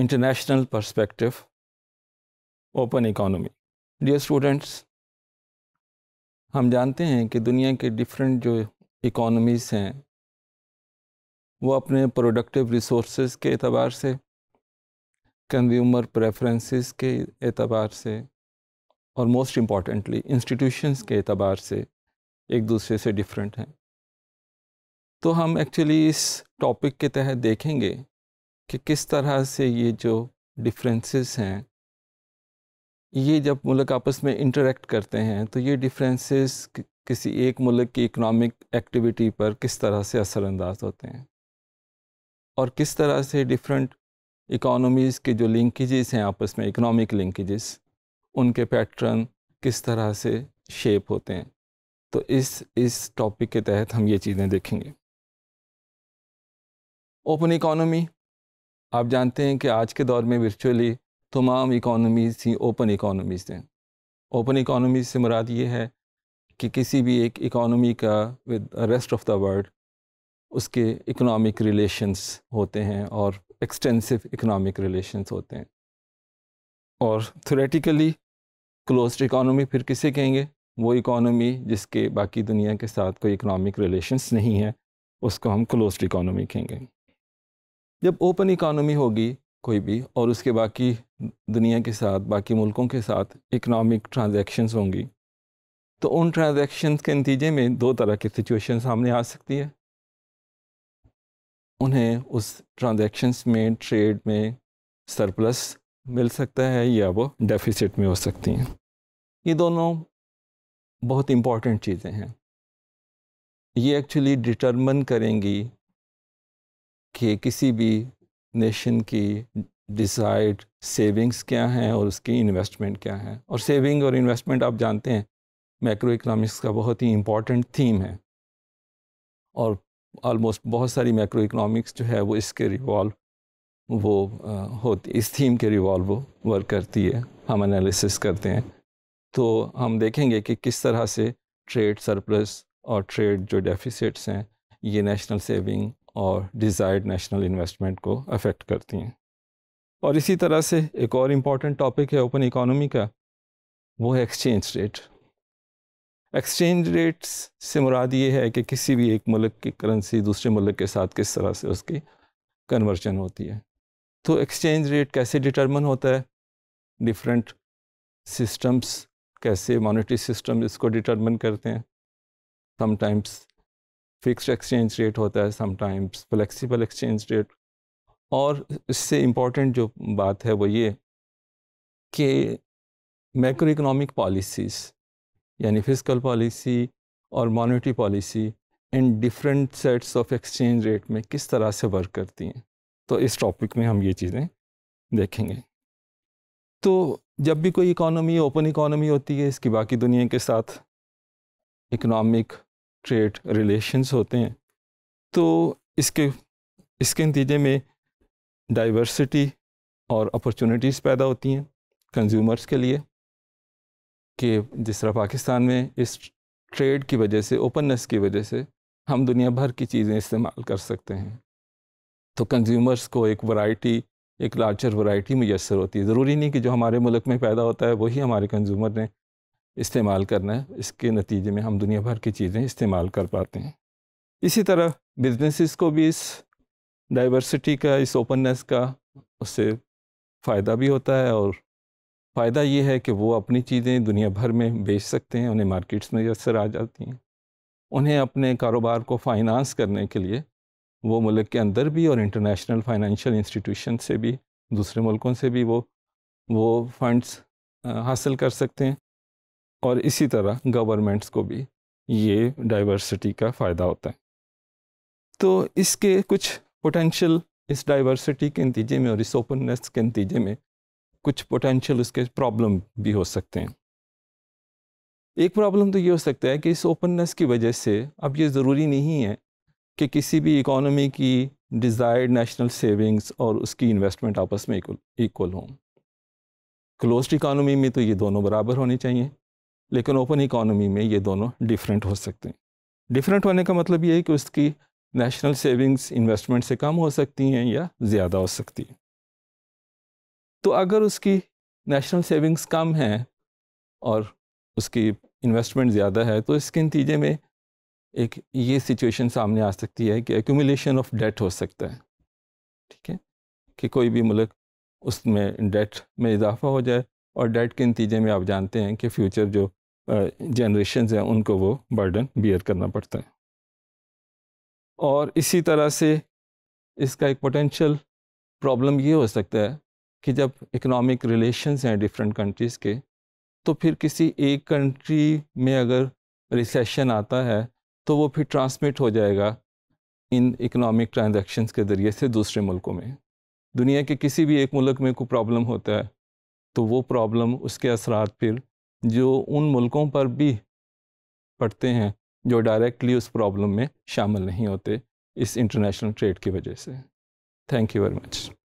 international perspective open economy dear students हम जानते हैं कि दुनिया के डिफरेंट जो इकोनॉमीज़ हैं वो अपने प्रोडक्टिव रिसोर्स के अतबार से कंज्यूमर प्रेफरेंसेस के अतबार से और मोस्ट इम्पॉर्टेंटली इंस्टीट्यूशंस के अतबार से एक दूसरे से डिफरेंट हैं तो हम एक्चुअली इस टॉपिक के तहत देखेंगे कि किस तरह से ये जो डिफरेंसेस हैं ये जब मुल्क आपस में इंटरेक्ट करते हैं तो ये डिफरेंसेस किसी एक मुल्क की इकोनॉमिक एक्टिविटी पर किस तरह से असरानंदाज होते हैं और किस तरह से डिफरेंट इकोनॉमीज़ के जो लिंकेजेस हैं आपस में इकोनॉमिक लिंकेजेस उनके पैटर्न किस तरह से शेप होते हैं तो इस इस टॉपिक के तहत हम ये चीज़ें देखेंगे ओपन इकोनॉमी आप जानते हैं कि आज के दौर में वर्चुअली तमाम इकोनॉमीज़ ही ओपन इकोनॉमीज़ हैं ओपन इकोनॉमी से मुराद ये है कि किसी भी एक इकोनॉमी का with rest of the world उसके इकोनॉमिक रिलेशंस होते हैं और एक्सटेंसिव इकोनॉमिक रिलेशंस होते हैं और थोरेटिकली क्लोज्ड इकोनॉमी फिर किसे कहेंगे वो इकोनॉमी जिसके बाकी दुनिया के साथ कोई इकोनॉमिक रिलेशंस नहीं है उसको हम क्लोज्ड इकोनॉमी कहेंगे जब ओपन इकानमी होगी कोई भी और उसके बाकी दुनिया के साथ बाकी मुल्कों के साथ इकनॉमिक ट्रांज़ेक्शन्स होंगी तो उन ट्रांज़ेक्शन के नतीजे में दो तरह की सिचुएशन सामने आ सकती है उन्हें उस ट्रांज़ेक्शन्स में ट्रेड में सरप्लस मिल सकता है या वो डेफिसिट में हो सकती हैं ये दोनों बहुत इम्पॉर्टेंट चीज़ें हैं ये एक्चुअली डिटरमिन करेंगी कि किसी भी नेशन की डिसाइड सेविंग्स क्या हैं और उसकी इन्वेस्टमेंट क्या है और सेविंग और इन्वेस्टमेंट आप जानते हैं मैक्रो इकनॉमिक्स का बहुत ही इम्पॉर्टेंट थीम है और ऑलमोस्ट बहुत सारी मैक्रो इकनॉमिक्स जो है वो इसके रिवॉल्व वो होती इस थीम के रिवॉल्व वर्क करती है हम एनालिसिस करते हैं तो हम देखेंगे कि किस तरह से ट्रेड सरप्लस और ट्रेड जो डेफिसिट्स हैं ये नेशनल सेविंग और डिज़ायर्ड नेशनल इन्वेस्टमेंट को अफेक्ट करती हैं और इसी तरह से एक और इम्पॉर्टेंट टॉपिक है ओपन इकोनॉमी का वो है एक्सचेंज रेट एक्सचेंज रेट्स से मुराद ये है कि किसी भी एक मुल्क की करेंसी दूसरे मुल्क के साथ किस तरह से उसकी कन्वर्जन होती है तो एक्सचेंज रेट कैसे डिटर्मन होता है डिफरेंट सिस्टम्स कैसे मॉनेटरी सिस्टम इसको डिटर्मन करते हैं समटाइम्स फिक्स्ड एक्सचेंज रेट होता है समटाइम्स फ्लेक्सिबल एक्सचेंज रेट और इससे इम्पॉर्टेंट जो बात है वो ये कि मैक्रो इकोनॉमिक पॉलिसीज़ यानी फिजिकल पॉलिसी और मॉनिटरी पॉलिसी इन different sets of exchange rate में किस तरह से वर्क करती हैं तो इस टॉपिक में हम ये चीज़ें देखेंगे तो जब भी कोई इकोनॉमी ओपन इकोनॉमी होती है इसकी बाकी दुनिया के साथ इकोनॉमिक ट्रेड रिलेशंस होते हैं तो इसके इसके नतीजे में डाइवर्सिटी और अपॉर्चुनिटीज़ पैदा होती हैं कंज्यूमर्स के लिए कि जिस तरह पाकिस्तान में इस ट्रेड की वजह से ओपननेस की वजह से हम दुनिया भर की चीज़ें इस्तेमाल कर सकते हैं तो कंज्यूमर्स को एक वैरायटी एक लार्जर वैरायटी मैसर होती है ज़रूरी नहीं कि जो हमारे मुल्क में पैदा होता है वही हमारे कंज्यूमर ने इस्तेमाल करना है इसके नतीजे में हम दुनिया भर की चीज़ें इस्तेमाल कर पाते हैं इसी तरह बिज़नेस को भी इस डाइवर्सिटी का इस ओपननेस का उससे फ़ायदा भी होता है और फ़ायदा ये है कि वो अपनी चीज़ें दुनिया भर में बेच सकते हैं उन्हें मार्केट्स में असर आ जाती हैं उन्हें अपने कारोबार को फाइनेंस करने के लिए वो मुल्क के अंदर भी और इंटरनेशनल फाइनेंशियल इंस्टीट्यूशन से भी दूसरे मुल्कों से भी वो वो फंड्स हासिल कर सकते हैं और इसी तरह गवर्नमेंट्स को भी ये डाइवर्सिटी का फ़ायदा होता है तो इसके कुछ पोटेंशियल इस डाइवर्सिटी के नतीजे में और इस ओपननेस के नतीजे में कुछ पोटेंशियल उसके प्रॉब्लम भी हो सकते हैं एक प्रॉब्लम तो ये हो सकता है कि इस ओपननेस की वजह से अब ये ज़रूरी नहीं है कि किसी भी इकोनॉमी की डिज़ायर्ड नेशनल सेविंग्स और उसकी इन्वेस्टमेंट आपस में इक्वल हों क्लोज्ड इकानमी में तो ये दोनों बराबर होने चाहिए लेकिन ओपन इकोनॉमी में ये दोनों डिफरेंट हो सकते हैं डिफरेंट होने का मतलब ये है कि उसकी नेशनल सेविंग्स इन्वेस्टमेंट से कम हो सकती हैं या ज़्यादा हो सकती हैं तो अगर उसकी नेशनल सेविंग्स कम हैं और उसकी इन्वेस्टमेंट ज़्यादा है तो इसके नतीजे में एक ये सिचुएशन सामने आ सकती है कि एक्यूमिलेशन ऑफ डेट हो सकता है ठीक है कि कोई भी मुल्क उसमें डेट में इजाफा हो जाए और डेट के नतीजे में आप जानते हैं कि फ्यूचर जो जनरेशन हैं उनको वो बर्डन बियर करना पड़ता है और इसी तरह से इसका एक पोटेंशियल प्रॉब्लम ये हो सकता है कि जब इकोनॉमिक रिलेशंस हैं डिफरेंट कंट्रीज़ के तो फिर किसी एक कंट्री में अगर रिसेशन आता है तो वो फिर ट्रांसमिट हो जाएगा इन इकोनॉमिक ट्रांजैक्शंस के ज़रिए से दूसरे मुल्कों में दुनिया के किसी भी एक मुल्क में कोई प्रॉब्लम होता है तो वो प्रॉब्लम उसके असरात फिर जो उन मुल्कों पर भी पड़ते हैं जो डायरेक्टली उस प्रॉब्लम में शामिल नहीं होते इस इंटरनेशनल ट्रेड की वजह से थैंक यू वेरी मच